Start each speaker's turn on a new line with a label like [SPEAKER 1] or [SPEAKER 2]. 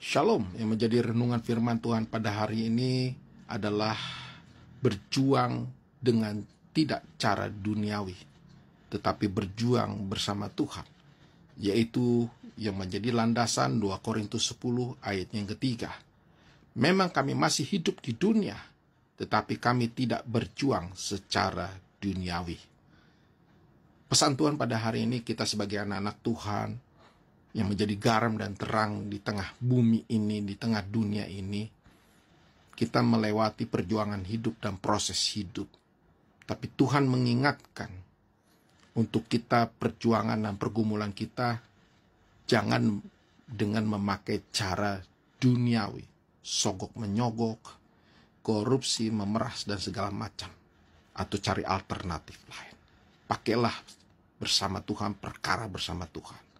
[SPEAKER 1] Shalom yang menjadi renungan firman Tuhan pada hari ini adalah berjuang dengan tidak cara duniawi, tetapi berjuang bersama Tuhan, yaitu yang menjadi landasan 2 Korintus 10 ayat yang ketiga. Memang kami masih hidup di dunia, tetapi kami tidak berjuang secara duniawi. Pesan Tuhan pada hari ini kita sebagai anak-anak Tuhan yang menjadi garam dan terang di tengah bumi ini, di tengah dunia ini. Kita melewati perjuangan hidup dan proses hidup. Tapi Tuhan mengingatkan untuk kita perjuangan dan pergumulan kita jangan dengan memakai cara duniawi, sogok menyogok, korupsi, memeras dan segala macam atau cari alternatif lain. Pakailah bersama Tuhan perkara bersama Tuhan